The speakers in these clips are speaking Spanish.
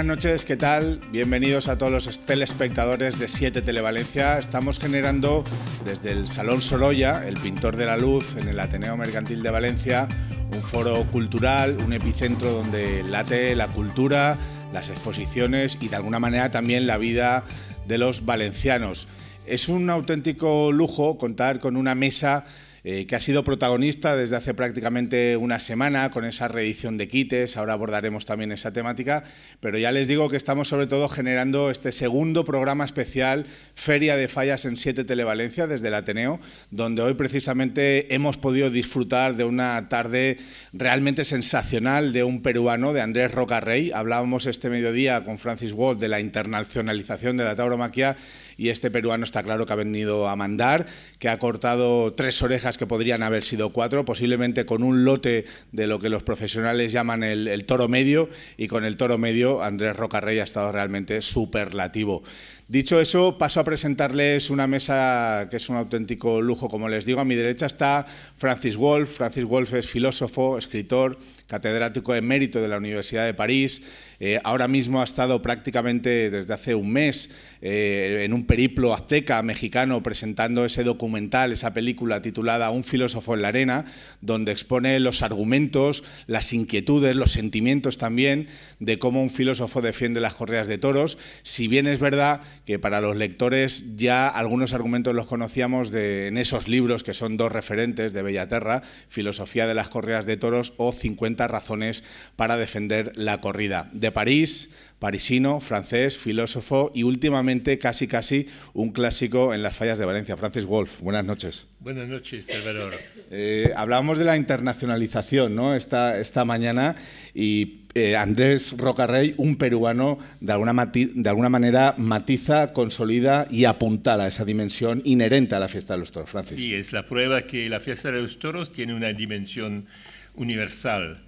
buenas noches, ¿qué tal? Bienvenidos a todos los telespectadores de 7 Televalencia. Estamos generando desde el Salón Sorolla, el pintor de la luz, en el Ateneo Mercantil de Valencia, un foro cultural, un epicentro donde late la cultura, las exposiciones y de alguna manera también la vida de los valencianos. Es un auténtico lujo contar con una mesa eh, que ha sido protagonista desde hace prácticamente una semana con esa reedición de quites. Ahora abordaremos también esa temática, pero ya les digo que estamos sobre todo generando este segundo programa especial Feria de Fallas en 7 Televalencia desde el Ateneo, donde hoy precisamente hemos podido disfrutar de una tarde realmente sensacional de un peruano, de Andrés Rocarrey. Hablábamos este mediodía con Francis Wolf de la internacionalización de la tauromaquia y este peruano está claro que ha venido a mandar, que ha cortado tres orejas que podrían haber sido cuatro, posiblemente con un lote de lo que los profesionales llaman el, toro medio, y con el toro medio Andrés Rocarrey ha estado realmente superlativo. Dicho eso, paso a presentarles una mesa que es un auténtico lujo, como les digo. A mi derecha está Francis Wolf. Francis Wolf es filósofo, escritor, catedrático emérito de la Universidad de París. Eh, ahora mismo ha estado prácticamente desde hace un mes eh, en un periplo azteca mexicano presentando ese documental, esa película titulada Un filósofo en la arena, donde expone los argumentos, las inquietudes, los sentimientos también de cómo un filósofo defiende las correas de toros. Si bien es verdad que para los lectores ya algunos argumentos los conocíamos de, en esos libros que son dos referentes de Bellaterra, Filosofía de las correas de toros o 50 razones para defender la corrida. De París, parisino, francés, filósofo y últimamente casi casi un clásico en las fallas de Valencia. Francis Wolf, buenas noches. Buenas noches, Salvador. Eh, hablábamos de la internacionalización ¿no? esta, esta mañana y eh, Andrés Rocarrey, un peruano, de alguna, de alguna manera matiza, consolida y apuntala esa dimensión inherente a la fiesta de los toros, Sí, es la prueba que la fiesta de los toros tiene una dimensión universal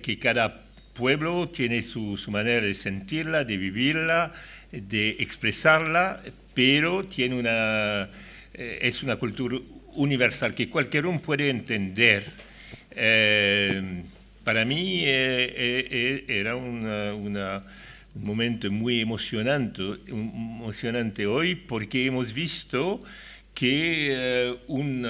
que, cada pueblo tiene su, manera de sentirla, de vivirla, de expresarla, pero tiene una, eh, es una cultura universal que cualquier uno puede entender. Eh, para mí eh, era un momento muy emocionante, emocionante hoy porque hemos visto que un,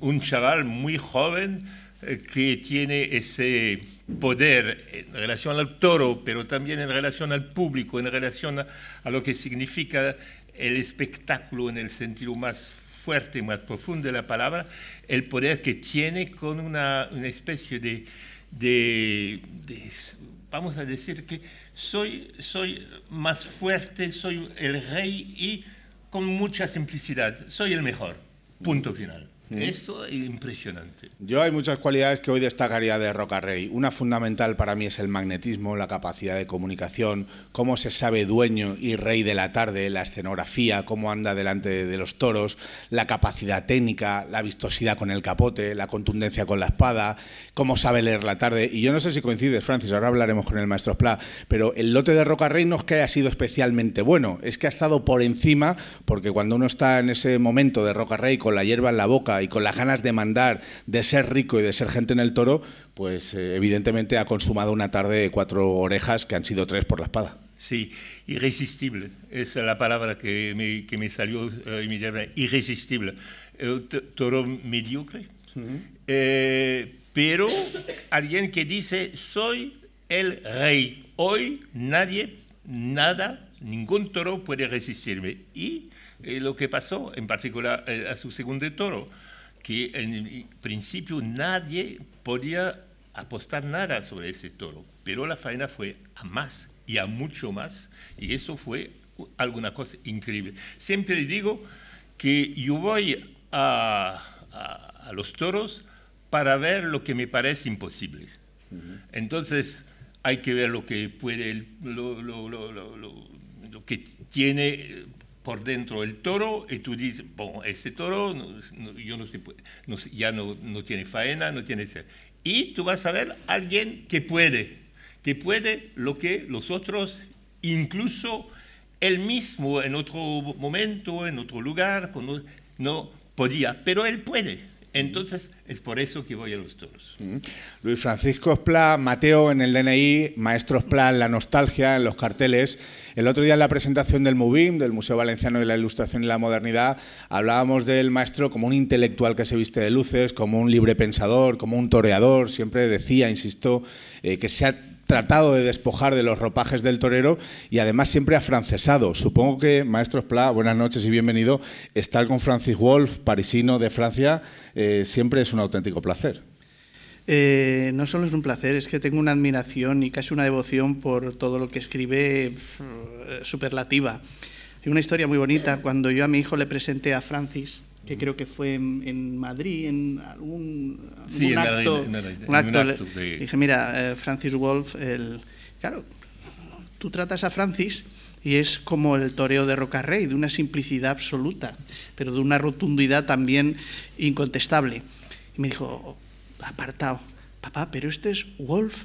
un, chaval muy joven eh, que tiene ese poder en relación al toro, pero también en relación al público, en relación a, lo que significa el espectáculo en el sentido más fuerte, más profundo de la palabra, el poder que tiene con una, especie de, de, vamos a decir que soy, soy más fuerte, soy el rey y con mucha simplicidad, soy el mejor. Punto final. Eso es impresionante. Yo hay muchas cualidades que hoy destacaría de Rocarrey. Una fundamental para mí es el magnetismo, la capacidad de comunicación, cómo se sabe dueño y rey de la tarde, la escenografía, cómo anda delante de los toros, la capacidad técnica, la vistosidad con el capote, la contundencia con la espada, cómo sabe leer la tarde. Y yo no sé si coincides, Francis, ahora hablaremos con el maestro Pla, pero el lote de Rocarrey no es que haya sido especialmente bueno, es que ha estado por encima, porque cuando uno está en ese momento de Rocarrey con la hierba en la boca, y con las ganas de mandar, de ser rico y de ser gente en el toro, pues eh, evidentemente ha consumado una tarde de cuatro orejas que han sido tres por la espada. Sí, irresistible, es la palabra que me, salió inmediatamente, eh, irresistible. Eh, toro mediocre, pero alguien que dice, soy el rey, hoy nadie, nada, ningún toro puede resistirme. Y lo que pasó, en particular a su segundo toro, que en principio nadie podía apostar nada sobre ese toro, pero la faena fue a más y a mucho más, y eso fue alguna cosa increíble. Siempre digo que yo voy a, a, los toros para ver lo que me parece imposible. Entonces, hay que ver lo que puede, lo, lo, lo, lo que tiene por dentro el toro y tú dices, bueno, ese toro yo no sé, ya no, no tiene faena, no tiene... Y tú vas a ver a alguien que puede, que puede lo que los otros, incluso él mismo en otro momento, en otro lugar, no podía, pero él puede. Entonces, es por eso que voy a los toros. Luis Francisco Esplá, Mateo en el DNI, Maestro Esplá en la nostalgia, en los carteles. El otro día en la presentación del MUBIM, del Museo Valenciano de la Ilustración y la Modernidad, hablábamos del maestro como un intelectual que se viste de luces, como un libre pensador, como un toreador. Siempre decía, insisto, eh, que se ha tratado de despojar de los ropajes del torero y además siempre ha afrancesado. Supongo que, maestro Pla, buenas noches y bienvenido. Estar con Francis Wolf, parisino de Francia, eh, siempre es un auténtico placer. Eh, no solo es un placer, es que tengo una admiración y casi una devoción por todo lo que escribe eh, superlativa. Hay una historia muy bonita. Cuando yo a mi hijo le presenté a Francis, que creo que fue en, Madrid, en algún acto, Dije, mira, eh, Francis Wolf, el, claro, tú tratas a Francis y es como el toreo de Rocarrey, de una simplicidad absoluta, pero de una rotundidad también incontestable. Y me dijo, apartado, papá, pero este es Wolf,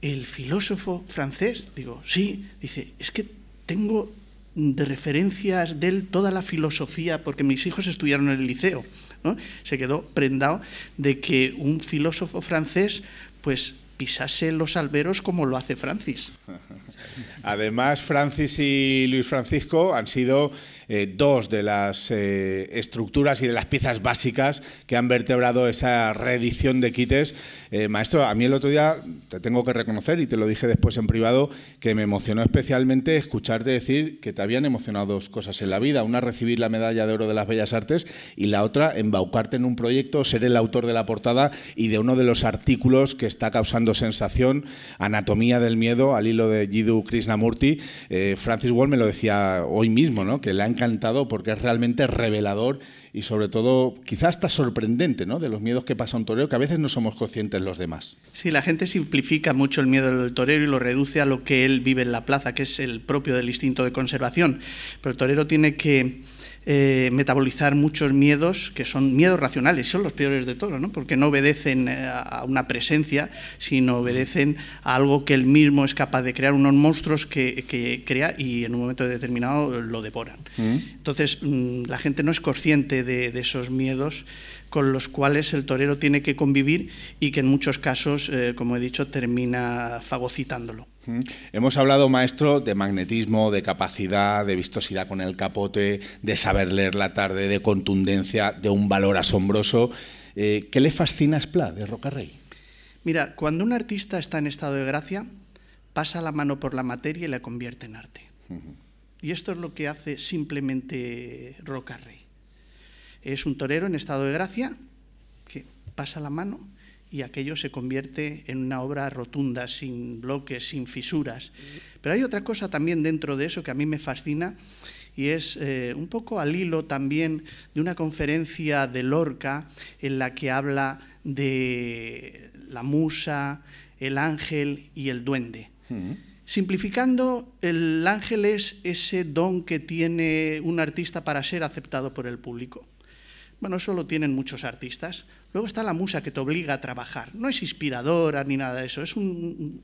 el filósofo francés. Digo, sí, dice, es que tengo de referencias de él, toda la filosofía, porque mis hijos estudiaron en el liceo, ¿no? se quedó prendado de que un filósofo francés pues pisase los alberos como lo hace Francis. Además, Francis y Luis Francisco han sido eh, dos de las eh, estructuras y de las piezas básicas que han vertebrado esa reedición de quites. Eh, maestro, a mí el otro día te tengo que reconocer, y te lo dije después en privado, que me emocionó especialmente escucharte decir que te habían emocionado dos cosas en la vida. Una, recibir la medalla de oro de las Bellas Artes y la otra, embaucarte en un proyecto, ser el autor de la portada y de uno de los artículos que está causando sensación, Anatomía del Miedo, al hilo de Jiddu Krishna murti eh, Francis Wall me lo decía hoy mismo, ¿no? que le ha encantado porque es realmente revelador y sobre todo quizás hasta sorprendente ¿no? de los miedos que pasa un torero, que a veces no somos conscientes los demás. Sí, la gente simplifica mucho el miedo del torero y lo reduce a lo que él vive en la plaza, que es el propio del instinto de conservación. Pero el torero tiene que eh, metabolizar muchos miedos que son miedos racionales, son los peores de todos, porque no obedecen eh, a una presencia, sino obedecen a algo que él mismo es capaz de crear, unos monstruos que, crea y en un momento determinado lo devoran. Mm. Entonces, mm, la gente no es consciente de esos miedos con los cuales el torero tiene que convivir y que en muchos casos, eh, como he dicho, termina fagocitándolo. Hemos hablado, maestro, de magnetismo, de capacidad, de vistosidad con el capote, de saber leer la tarde, de contundencia, de un valor asombroso. Eh, ¿Qué le fascina a Splat de Rocarrey? Mira, cuando un artista está en estado de gracia, pasa la mano por la materia y la convierte en arte. Y esto es lo que hace simplemente Rocarrey. Es un torero en estado de gracia que pasa la mano y aquello se convierte en una obra rotunda, sin bloques, sin fisuras. Pero hay otra cosa también dentro de eso que a mí me fascina y es eh, un poco al hilo también de una conferencia de Lorca en la que habla de la musa, el ángel y el duende. Mm-hmm. Simplificando, el ángel es ese don que tiene un artista para ser aceptado por el público. Bueno, eso lo tienen muchos artistas. Luego está la musa que te obliga a trabajar. No es inspiradora ni nada de eso, es un,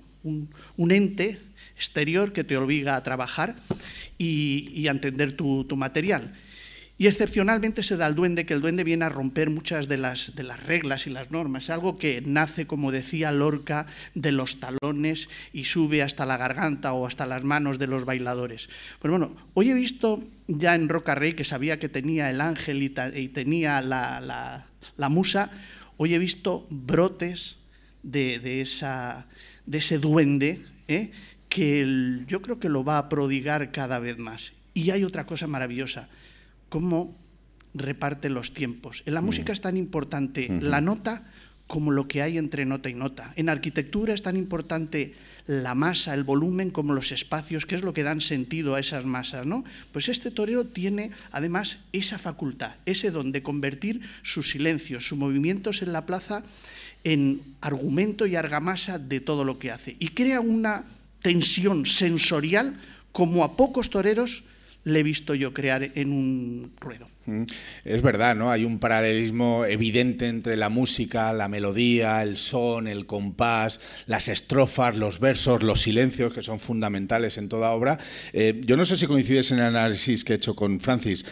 ente exterior que te obliga a trabajar y, a entender tu material. Y excepcionalmente se da el duende, que el duende viene a romper muchas de las, de las reglas y las normas. Es algo que nace, como decía Lorca, de los talones y sube hasta la garganta o hasta las manos de los bailadores. Pues bueno, hoy he visto ya en Roca que sabía que tenía el ángel y, tenía la, musa, hoy he visto brotes de, esa, de ese duende ¿eh? que yo creo que lo va a prodigar cada vez más. Y hay otra cosa maravillosa cómo reparte los tiempos. En la música es tan importante la nota como lo que hay entre nota y nota. En arquitectura es tan importante la masa, el volumen, como los espacios, que es lo que dan sentido a esas masas, ¿no? Pues este torero tiene además esa facultad, ese don de convertir sus silencios, sus movimientos en la plaza en argumento y argamasa de todo lo que hace y crea una tensión sensorial como a pocos toreros le he visto yo crear en un ruedo. Es verdad, ¿no? Hay un paralelismo evidente entre la música, la melodía, el son, el compás, las estrofas, los versos, los silencios, que son fundamentales en toda obra. Eh, yo no sé si coincides en el análisis que he hecho con Francis.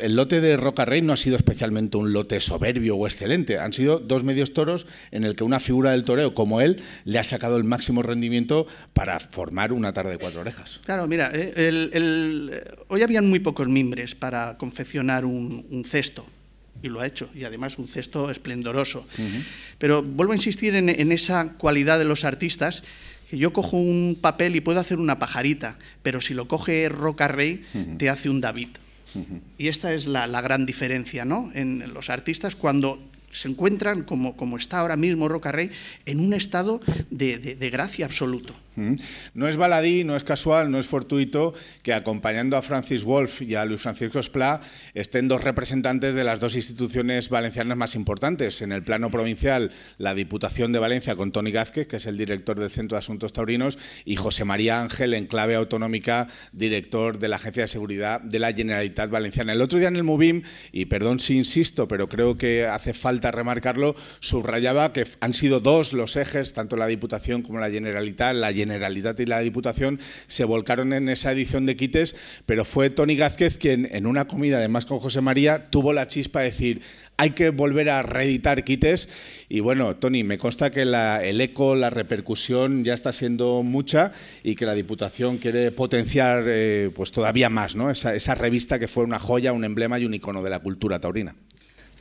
el lote de Roca Rey no ha sido especialmente un lote soberbio o excelente. Han sido dos medios toros en el que una figura del toreo como él le ha sacado el máximo rendimiento para formar una tarde de cuatro orejas. Claro, mira, eh, el, hoy habían muy pocos mimbres para confeccionar un un, cesto y lo ha hecho, y además un cesto esplendoroso. Pero vuelvo a insistir en, esa cualidad de los artistas, que yo cojo un papel y puedo hacer una pajarita, pero si lo coge Roca Rey, te hace un David. Y esta es la, la, gran diferencia, ¿no? En los artistas, cuando se encuentran, como, como, está ahora mismo Rocarrey, en un estado de, gracia absoluto. Mm. No es baladí, no es casual, no es fortuito que acompañando a Francis Wolf y a Luis Francisco Esplá estén dos representantes de las dos instituciones valencianas más importantes. En el plano provincial, la Diputación de Valencia con Tony Gázquez, que es el director del Centro de Asuntos Taurinos, y José María Ángel, en clave autonómica, director de la Agencia de Seguridad de la Generalitat Valenciana. El otro día en el MUBIM, y perdón si insisto, pero creo que hace falta falta remarcarlo, subrayaba que han sido dos los ejes, tanto la Diputación como la Generalitat. La Generalitat y la Diputación se volcaron en esa edición de Quites, pero fue Tony Gázquez quien, en una comida además con José María, tuvo la chispa de decir hay que volver a reeditar Quites. Y bueno, Tony, me consta que el eco, la repercusión ya está siendo mucha y que la Diputación quiere potenciar eh, pues todavía más ¿no? esa revista que fue una joya, un emblema y un icono de la cultura taurina.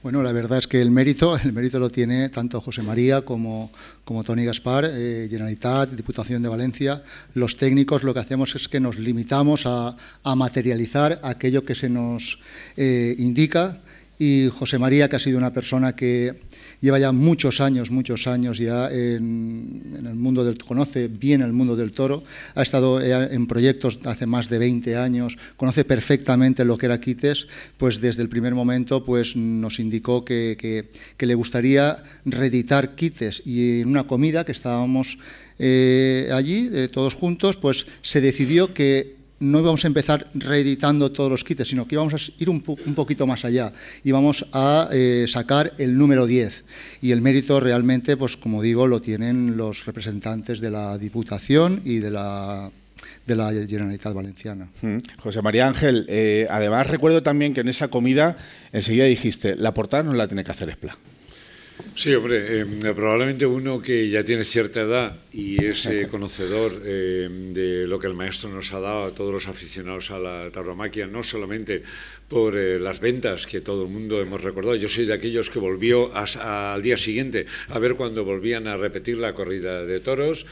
Bueno, la verdad es que el mérito, el mérito lo tiene tanto José María como, como Tony Gaspar, eh, Generalitat, Diputación de Valencia. Los técnicos lo que hacemos es que nos limitamos a, materializar aquello que se nos eh, indica y José María, que ha sido una persona que lleva ya muchos años, muchos años ya en, el mundo del conoce bien el mundo del toro, ha estado en proyectos hace más de 20 años, conoce perfectamente lo que era Quites, pues desde el primer momento pues nos indicó que, le gustaría reeditar Quites y en una comida que estábamos eh, allí eh, todos juntos, pues se decidió que no íbamos a empezar reeditando todos los kits, sino que íbamos a ir un, poquito más allá. y Íbamos a eh, sacar el número 10. Y el mérito realmente, pues como digo, lo tienen los representantes de la Diputación y de la Generalitat Valenciana. Mm. José María Ángel, eh, además recuerdo también que en esa comida enseguida dijiste, la portada no la tiene que hacer Espla. Sí, hombre, eh, probablemente uno que ya tiene cierta edad y es eh, conocedor eh, de lo que el maestro nos ha dado a todos los aficionados a la tauromaquia, no solamente por las ventas que todo el mundo hemos recordado, yo soy de aquellos que volvió al día siguiente a ver cuando volvían a repetir la corrida de toros,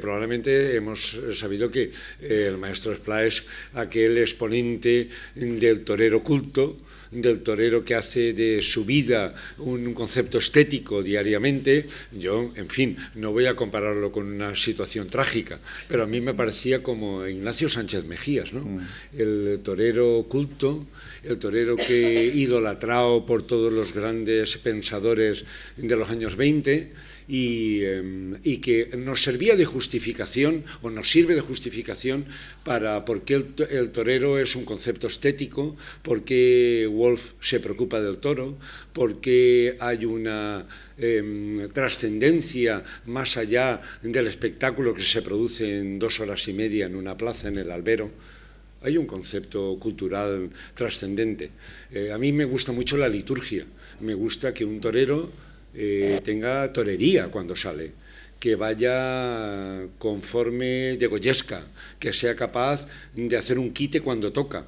probablemente hemos sabido que el maestro Spla es aquel exponente del torero culto, del torero que hace de su vida un concepto estético diariamente, yo, en fin, no voy a compararlo con una situación trágica, pero a mí me parecía como Ignacio Sánchez Mejías, ¿no? Mm. El torero culto, el torero que idolatrado por todos los grandes pensadores de los años 20, Em, y, que nos servía de justificación o nos sirve de justificación para por qué el, torero es un concepto estético, por qué Wolf se preocupa del toro, por qué hay una em, trascendencia más allá del espectáculo que se produce en dos horas y media en una plaza en el albero. Hay un concepto cultural trascendente. Eh, a mí me gusta mucho la liturgia. Me gusta que un torero eh, tenga torería cuando sale, que vaya conforme de Goyesca, que sea capaz de hacer un quite cuando toca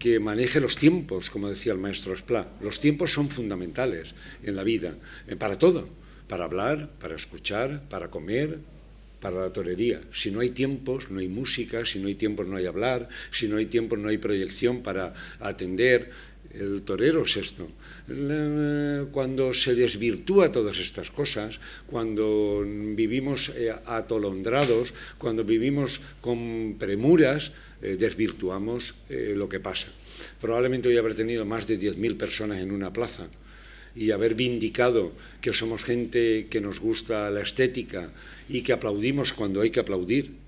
que maneje los tiempos, como decía el maestro Esplá. Los tiempos son fundamentales en la vida, eh, para todo, para hablar, para escuchar, para comer, para la torería. Si no hay tiempos, no hay música, si no hay tiempos, no hay hablar, si no hay tiempos, no hay proyección para atender el torero esto. Eh, cuando se desvirtúa todas estas cosas, cuando vivimos eh, atolondrados, cuando vivimos con premuras, eh, desvirtuamos lo que pasa. Probablemente hoy haber tenido más de 10.000 personas en una plaza y haber vindicado que somos gente que nos gusta la estética y que aplaudimos cuando hay que aplaudir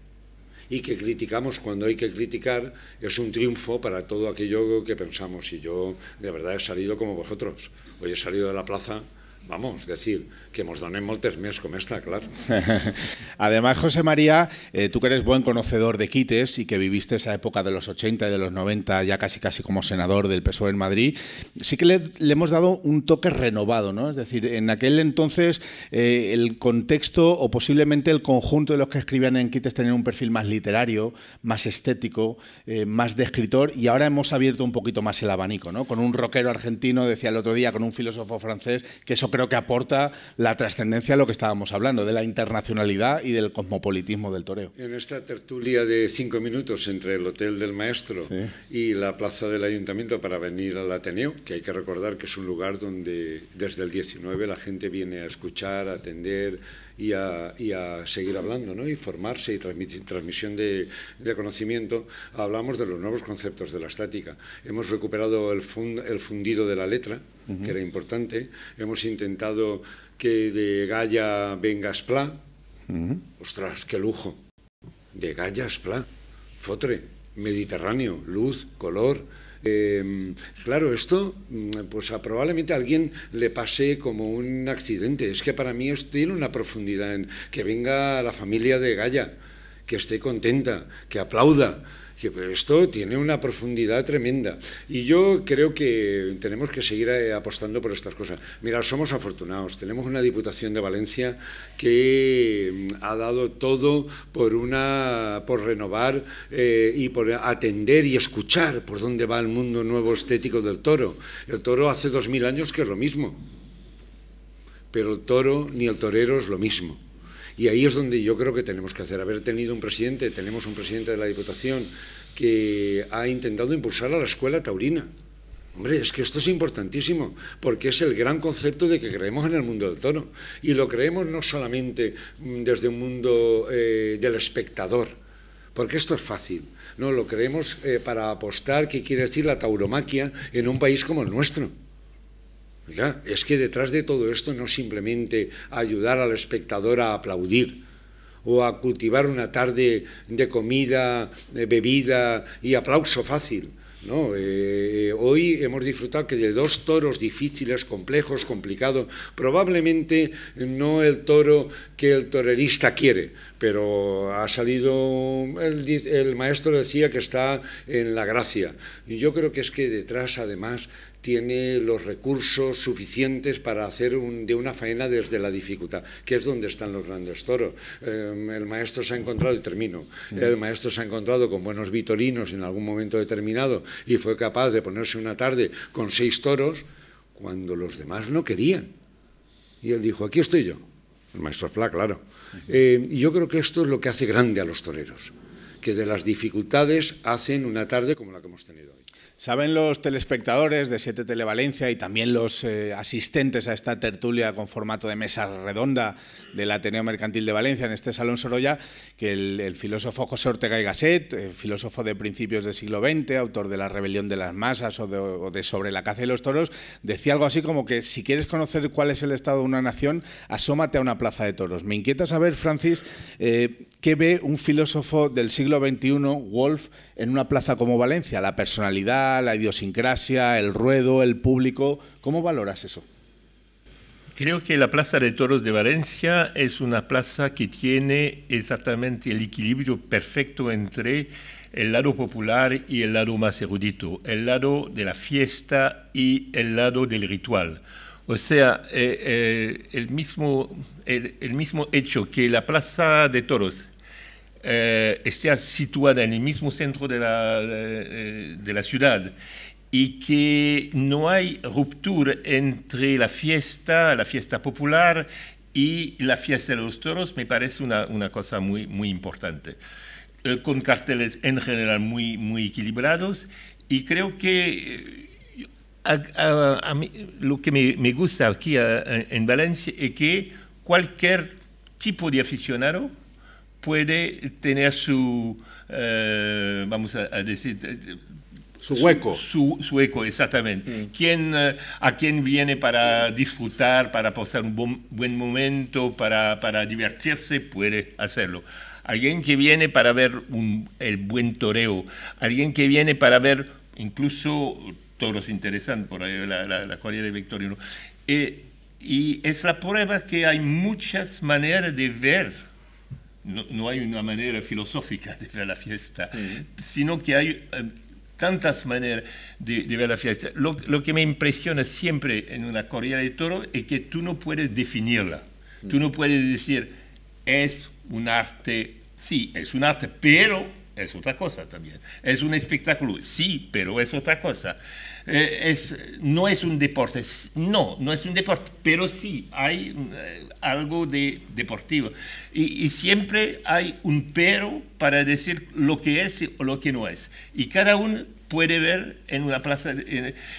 y que criticamos cuando hay que criticar, es un triunfo para todo aquello que pensamos. Y yo de verdad he salido como vosotros. Hoy he salido de la plaza Vamos, decir, que hemos donen moltes més, como esta, claro Además, José María, eh, tú que eres buen conocedor de quites y que viviste esa época de los 80 y de los 90 ya casi casi como senador del PSOE en Madrid, sí que le, hemos dado un toque renovado, ¿no? Es decir, en aquel entonces eh, el contexto o posiblemente el conjunto de los que escribían en quites tenían un perfil más literario, más estético, eh, más de escritor y ahora hemos abierto un poquito más el abanico, ¿no? Con un rockero argentino, decía el otro día, con un filósofo francés, que eso creo que aporta la trascendencia a lo que estábamos hablando, de la internacionalidad y del cosmopolitismo del toreo. En esta tertulia de cinco minutos entre el Hotel del Maestro y la Plaza del Ayuntamiento para venir al Ateneo, que hay que recordar que es un lugar donde desde el 19 la gente viene a escuchar, a atender y a, seguir hablando, ¿no? y formarse y transmisión de, conocimiento, hablamos de los nuevos conceptos de la estática. Hemos recuperado el, fundido de la letra, que era importante, hemos intentado que de Gaya venga Spla, ostras, qué lujo, de Gaia Spla, Fotre, Mediterráneo, luz, color, Em, claro, esto, mm, pues probablemente a alguien le pase como un accidente. Es que para mí esto tiene una profundidad en que venga la familia de Gaya, que esté contenta, que aplauda esto tiene una profundidad tremenda. Y yo creo que tenemos que seguir eh, apostando por estas cosas. Mira, somos afortunados. Tenemos una Diputación de Valencia que mm, ha dado todo por, una, por renovar eh, y por atender y escuchar por dónde va el mundo nuevo estético del toro. El toro hace dos mil años que es lo mismo. Pero el toro ni el torero es lo mismo. Y ahí es donde yo creo que tenemos que hacer. Haber tenido un presidente, tenemos un presidente de la Diputación que ha intentado impulsar a la escuela taurina. Hombre, es que esto es importantísimo, porque es el gran concepto de que creemos en el mundo del toro. Y lo creemos no solamente mm, desde un mundo eh, del espectador, porque esto es fácil. No, lo creemos eh, para apostar qué quiere decir la tauromaquia en un país como el nuestro es que detrás de todo esto no simplemente ayudar al espectador a aplaudir o a cultivar una tarde de comida, bebida y aplauso fácil. Eh, hoy hemos disfrutado que de dos toros difíciles, complejos, complicados, probablemente no el toro que el torerista quiere, pero ha salido, el, el maestro decía que está en la gracia. Y yo creo que es que detrás, además, tiene los recursos suficientes para hacer un, de una faena desde la dificultad, que es donde están los grandes toros. Eh, el maestro se ha encontrado, y termino, el maestro se ha encontrado con buenos vitorinos en algún momento determinado y fue capaz de ponerse una tarde con seis toros cuando los demás no querían. Y él dijo, aquí estoy yo. El maestro Pla, claro. Eh, y yo creo que esto es lo que hace grande a los toreros, que de las dificultades hacen una tarde como la que hemos tenido hoy. Saben los telespectadores de 7 Televalencia y también los eh, asistentes a esta tertulia con formato de mesa redonda del Ateneo Mercantil de Valencia en este Salón Sorolla que el, filósofo José Ortega y Gasset, eh, filósofo de principios del siglo XX, autor de La rebelión de las masas o de, Sobre la caza de los toros, decía algo así como que si quieres conocer cuál es el estado de una nación, asómate a una plaza de toros. Me inquieta saber, Francis, eh, qué ve un filósofo del siglo XXI, Wolf, en una plaza como Valencia, la personalidad la idiosincrasia, el ruedo, el público. ¿Cómo valoras eso? Creo que la Plaza de Toros de Valencia es una plaza que tiene exactamente el equilibrio perfecto entre el lado popular y el lado más erudito, el lado de la fiesta y el lado del ritual. O sea, eh, eh, el, mismo, el mismo hecho que la Plaza de Toros eh, esté situada en el mismo centro de la, eh, de, la ciudad y que no hay ruptura entre la fiesta, la fiesta popular y la fiesta de los toros, me parece una, una cosa muy, muy importante. Eh, con carteles en general muy, muy equilibrados y creo que a, lo que me, me gusta aquí en Valencia es que cualquier tipo de aficionado puede tener su, eh, vamos a, decir, eh, su hueco. Su, su exactamente. Mm. Eh, ¿A quien viene para disfrutar, para pasar un buen, momento, para, divertirse? Puede hacerlo. Alguien que viene para ver el buen toreo. Alguien que viene para ver incluso toros interesantes, por ahí la, la, cualidad de Victorino. y es la prueba que hay muchas maneras de ver no, hay una manera filosófica de ver la fiesta, sino que hay eh, tantas maneras de, ver la fiesta. Lo, que me impresiona siempre en una corrida de toro es que tú no puedes definirla. Tú no puedes decir, es un arte, sí, es un arte, pero es otra cosa también. Es un espectáculo, sí, pero es otra cosa. Eh, es, no es un deporte, no, no es un deporte, pero sí hay eh, algo de deportivo. Y, siempre hay un pero para decir lo que es o lo que no es. Y cada uno puede ver en una plaza.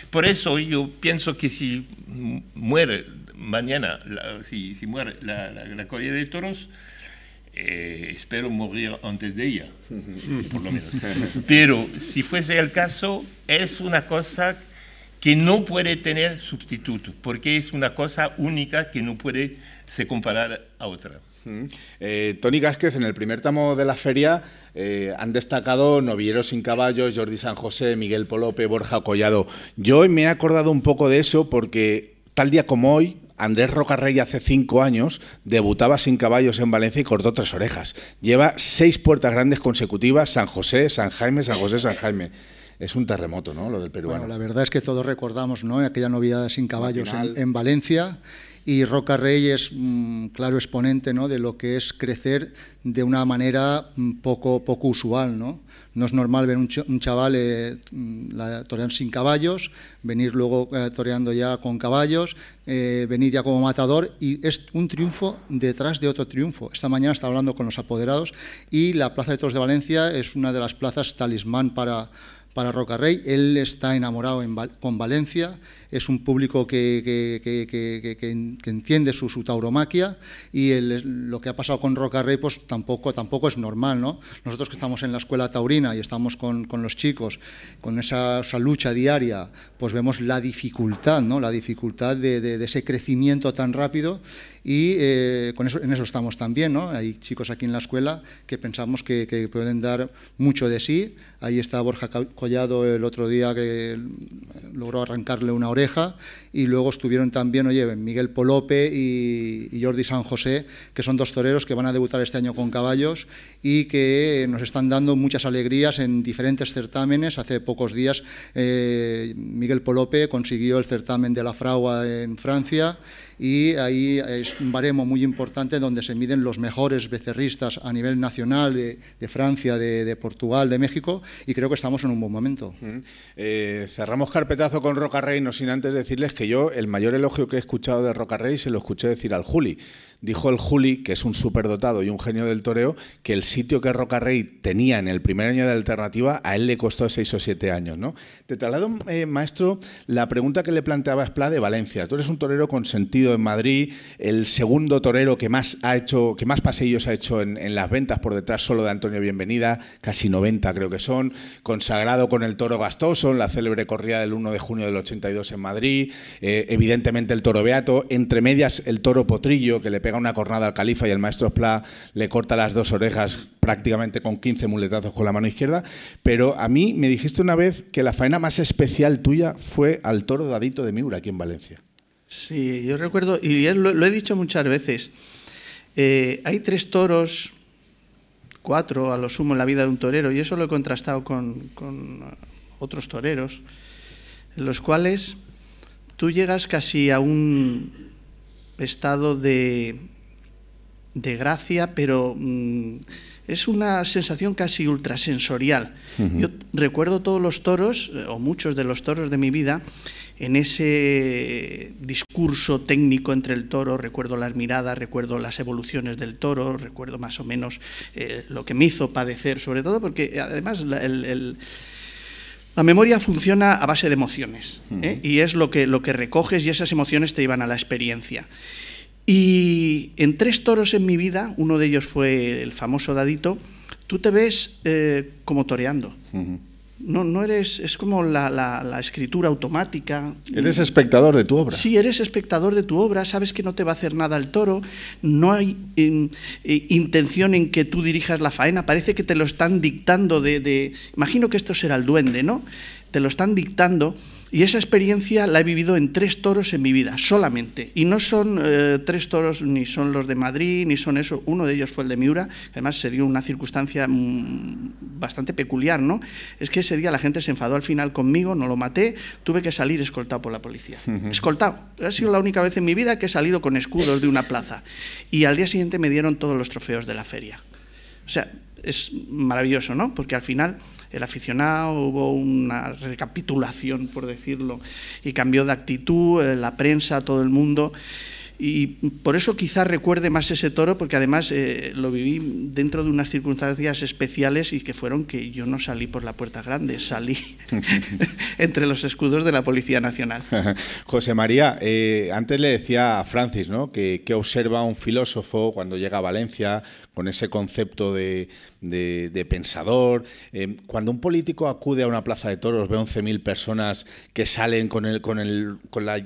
por eso yo pienso que si muere mañana, si, si, muere la, la, la de Toros, eh, espero morir antes de ella, por lo menos. Pero si fuese el caso, es una cosa que no puede tener sustituto, porque es una cosa única que no puede se comparar a otra. Eh, Tony Gásquez, en el primer tamo de la feria eh, han destacado Novilleros sin caballos, Jordi San José, Miguel Polope, Borja Collado. Yo me he acordado un poco de eso porque tal día como hoy, Andrés Rocarrey hace cinco años debutaba sin caballos en Valencia y cortó tres orejas. Lleva seis puertas grandes consecutivas, San José, San Jaime, San José, San Jaime. Es un terremoto, ¿no? Lo del peruano. Bueno, la verdad es que todos recordamos, ¿no? Aquella novedad sin caballos en Valencia y Roca Rey es un mm, claro exponente ¿no? de lo que es crecer de una manera mm, poco, poco usual. ¿no? no es normal ver un, chaval eh, mm, sin caballos, venir luego eh, toreando ya con caballos, eh, venir ya como matador y es un triunfo detrás de otro triunfo. Esta mañana estaba hablando con los apoderados y la Plaza de Toros de Valencia es una de las plazas talismán para para Rocarrey. Él está enamorado con Valencia, es un público que, entiende su, tauromaquia y lo que ha pasado con Rocarrey pues, tampoco, tampoco es normal. ¿no? Nosotros que estamos en la escuela taurina y estamos con, los chicos, con esa, lucha diaria, pues vemos la dificultad, ¿no? la dificultad de ese crecimiento tan rápido y eh, con eso, en eso estamos también, ¿no? Hay chicos aquí en la escuela que pensamos que, pueden dar mucho de sí. Ahí está Borja Collado el otro día que logró arrancarle una oreja y luego estuvieron también, oye, Miguel Polope y, Jordi San José, que son dos toreros que van a debutar este año con caballos y que nos están dando muchas alegrías en diferentes certámenes. Hace pocos días eh, Miguel Polope consiguió el certamen de la fragua en Francia y ahí es un baremo muy importante donde se miden los mejores becerristas a nivel nacional de, Francia, de, Portugal, de México y creo que estamos en un buen momento. Eh, cerramos carpetazo con Roca Rey, no sin antes decirles que yo el mayor elogio que he escuchado de Roca se lo escuché decir al Juli. Dijo el Juli, que es un superdotado y un genio del toreo, que el sitio que Roca tenía en el primer año de alternativa a él le costó seis o siete años. ¿no? Te traslado, eh, maestro, la pregunta que le planteaba Esplá de Valencia. Tú eres un torero con sentido en Madrid, el segundo torero que más ha hecho, que más paseillos ha hecho en, las ventas, por detrás solo de Antonio Bienvenida, casi 90 creo que son, consagrado con el toro Gastoso en la célebre corrida del 1 de junio del 82 en Madrid, eh, evidentemente el toro Beato, entre medias el toro Potrillo, que le pega una cornada al califa y el maestro Spla le corta las dos orejas prácticamente con 15 muletazos con la mano izquierda, pero a mí me dijiste una vez que la faena más especial tuya fue al toro Dadito de Miura aquí en Valencia. Sí, yo recuerdo, y lo, lo he dicho muchas veces, eh, hay tres toros, cuatro a lo sumo en la vida de un torero, y eso lo he contrastado con, con otros toreros, en los cuales tú llegas casi a un estado de de gracia, pero mm, es una sensación casi ultrasensorial. Yo recuerdo todos los toros, eh, o muchos de los toros de mi vida, en ese discurso técnico entre el toro, recuerdo las miradas, recuerdo las evoluciones del toro, recuerdo más o menos eh, lo que me hizo padecer, sobre todo porque además la, memoria funciona a base de emociones ¿eh? y es lo que, lo que recoges y esas emociones te llevan a la experiencia. Y en tres toros en mi vida, uno de ellos fue el famoso Dadito, tú te ves eh, como toreando. No, no eres, es como la, escritura automática. Eres espectador de tu obra. Sí, eres espectador de tu obra, sabes que no te va a hacer nada el toro, no hay eh, intención en que tú dirijas la faena, parece que te lo están dictando de, de... Imagino que esto será el duende, ¿no? Te lo están dictando y esa experiencia la he vivido en tres toros en mi vida, solamente. Y no son eh, tres toros, ni son los de Madrid, ni son eso. Uno de ellos fue el de Miura. Además, se dio una circunstancia mm, bastante peculiar, ¿no? Es que ese día la gente se enfadó al final conmigo, no lo maté, tuve que salir escoltado por la policía. Escoltado. Ha sido la única vez en mi vida que he salido con escudos de una plaza. Y al día siguiente me dieron todos los trofeos de la feria. O sea, es maravilloso, ¿no? Porque al final el aficionado, hubo una recapitulación, por decirlo, y cambió de actitud, eh, la prensa, todo el mundo. Y por eso quizá recuerde más ese toro, porque además eh, lo viví dentro de unas circunstancias especiales y que fueron que yo no salí por la puerta grande, salí entre los escudos de la Policía Nacional. José María, eh, antes le decía a Francis, ¿no? Que, observa un filósofo cuando llega a Valencia con ese concepto de, pensador. Eh, cuando un político acude a una plaza de toros, ve 11.000 personas que salen con, el, con, el, con la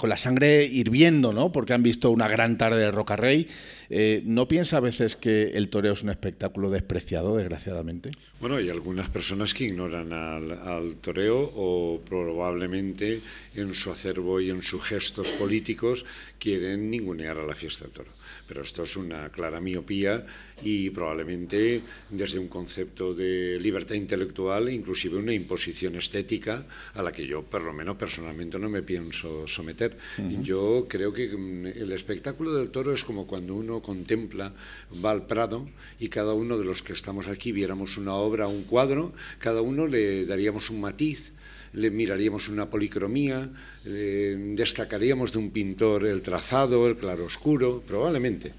con la sangre hirviendo, ¿no? Porque han visto una gran tarde de Roca eh, ¿No piensa a veces que el toreo es un espectáculo despreciado, desgraciadamente? Bueno, hay algunas personas que ignoran al, al toreo o probablemente en su acervo y en sus gestos políticos quieren ningunear a la fiesta del toro. Pero esto es una clara miopía y probablemente desde un concepto de libertad intelectual, e inclusive una imposición estética a la que yo, por lo menos personalmente, no me pienso someter. Yo creo que mm, el espectáculo del toro es como cuando uno contempla, Val Prado y cada uno de los que estamos aquí viéramos una obra, un cuadro, cada uno le daríamos un matiz le miraríamos una policromía, destacaríamos de un pintor el trazado, el claroscuro, probablemente.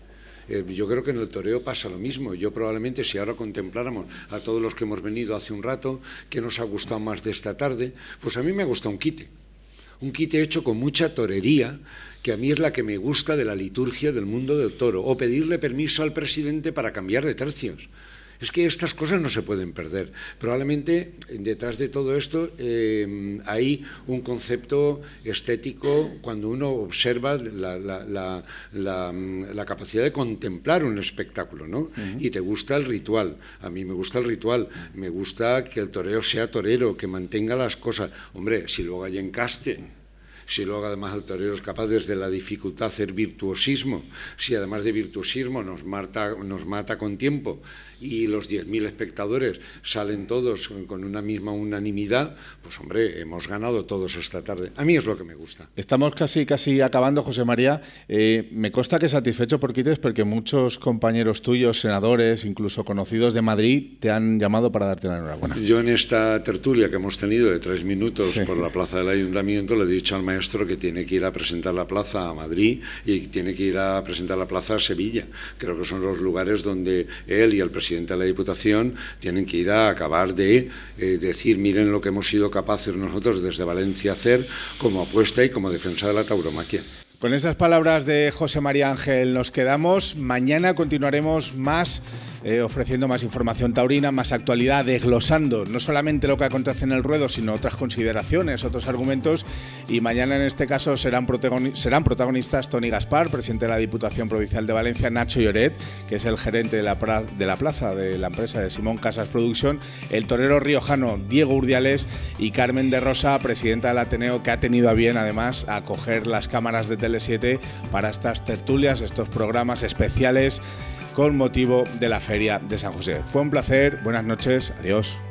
Eh, yo creo que en el toreo pasa lo mismo. Yo probablemente si ahora contempláramos a todos los que hemos venido hace un rato, que nos ha gustado más de esta tarde, pues a mí me ha gustado un quite. Un quite hecho con mucha torería, que a mí es la que me gusta de la liturgia del mundo del toro, o pedirle permiso al presidente para cambiar de tercios. Es que estas cosas no se pueden perder. Probablemente detrás de todo esto em, hay un concepto estético cuando uno observa la, mm, capacidad de contemplar un espectáculo, ¿no? Y te gusta el ritual. A mí me gusta el ritual, me gusta que el toreo sea torero, que mantenga las cosas. Hombre, si luego hay encaste si luego además el capaces es capaz desde la dificultad hacer virtuosismo, si además de virtuosismo nos mata, nos mata con tiempo y los 10.000 espectadores salen todos con una misma unanimidad, pues hombre, hemos ganado todos esta tarde. A mí es lo que me gusta. Estamos casi, casi acabando, José María. Eh, me consta que satisfecho por Quites porque muchos compañeros tuyos, senadores, incluso conocidos de Madrid, te han llamado para darte la enhorabuena. Yo en esta tertulia que hemos tenido de tres minutos por la plaza del ayuntamiento le he dicho al maestro que tiene que ir a presentar la plaza a Madrid y tiene que ir a presentar la plaza a Sevilla. Creo que son los lugares donde él y el presidente de la Diputación tienen que ir a acabar de eh, decir, miren lo que hemos sido capaces nosotros desde Valencia hacer como apuesta y como defensa de la tauromaquia. Con esas palabras de José María Ángel nos quedamos. Mañana continuaremos más eh, ofreciendo más información taurina, más actualidad, desglosando no solamente lo que acontece en el ruedo, sino otras consideraciones, otros argumentos. Y mañana en este caso serán, protagonistas Tony Gaspar, presidente de la Diputación Provincial de Valencia, Nacho Lloret, que es el gerente de la, de la plaza de la empresa de Simón Casas Production, el torero riojano Diego Urdiales y Carmen de Rosa, presidenta del Ateneo, que ha tenido a bien además acoger las cámaras de Tele7 para estas tertulias, estos programas especiales con motivo de la Feria de San José. Fue un placer, buenas noches, adiós.